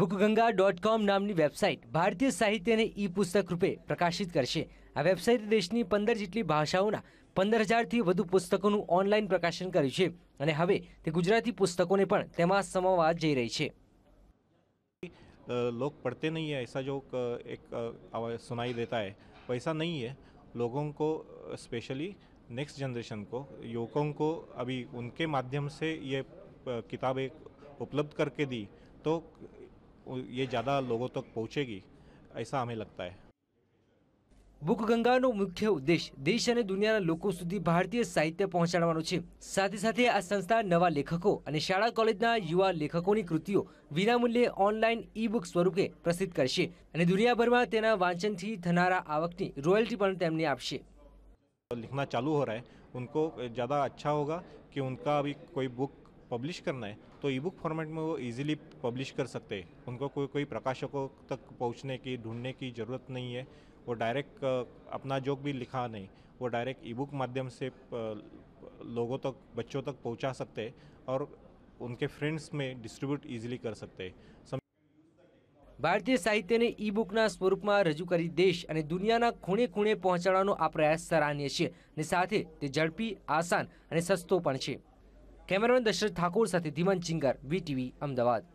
બુકગંગા dot com નામની website ભારતીય સાહિત્યને ઈ પુસ્તક રૂપે પ્રકાશિત કરશે આ વેબસાઇટ દેશની પંદર જેટલી ભાષાઓના પંદર હજારથી વધુ પુસ્તકોનું ઓનલાઈન પ્રકાશન કર્યું છે અને હવે તે ગુજરાતી પુસ્તકોને પણ તેમાં સમાવવા જઈ રહી છે લોક પડતે નહીં એસા જો એક સુનાઈ દેતા હે પૈસા નહીં હે લોકો કો સ્પેશલી જનરેશન કો को युवकों को अभी उनके माध्यम से ये किताबें उपलब्ध करके दी तो ये ज़्यादा लोगों तक तो पहुँचेगी ऐसा हमें लगता है બુક ગંગાનો મુખ્ય ઉદ્દેશ દેશ અને દુનિયાના લોકો સુધી ભારતીય સાહિત્ય પહોંચાડવાનો છે સાથે સાથે આ સંસ્થા નવા લેખકો અને શાળા કોલેજના યુવા લેખકોની કૃતિઓ વિનામૂલ્યે ઓનલાઈન ઈ બુક સ્વરૂપે પ્રસિદ્ધ કરશે અને દુનિયાભરમાં તેના વાંચનથી થનારા આવકની રોયલ્ટી પણ તેમને આપશે लिखना ચાલુ हो रहा है उनको ज़्यादा अच्छा होगा कि उनका भी पब्लिश करना है तो ईबुक फॉर्मेट में वो इजीली पब्लिश कर सकते हैं उनको कोई कोई प्रकाशकों तक पहुंचने की ढूंढने की ज़रूरत नहीं है वो डायरेक्ट अपना जोक भी लिखा नहीं वो डायरेक्ट ईबुक माध्यम से लोगों तक बच्चों तक पहुंचा सकते हैं और उनके फ्रेंड्स में डिस्ट्रीब्यूट इजीली कर सकते हैं ભારતીય સાહિત્યને ઈ બુકના સ્વરૂપમાં રજૂ કરી દેશ અને દુનિયાના ખૂણે ખૂણે પહોંચાડવાનો આ પ્રયાસ સરાહનીય છે અને સાથે તે ઝડપી આસાન અને સસ્તો પણ છે કેમેરામેન દશરથ ઠાકોર સાથે ધીમન ચિંગર વીટીવી અમદાવાદ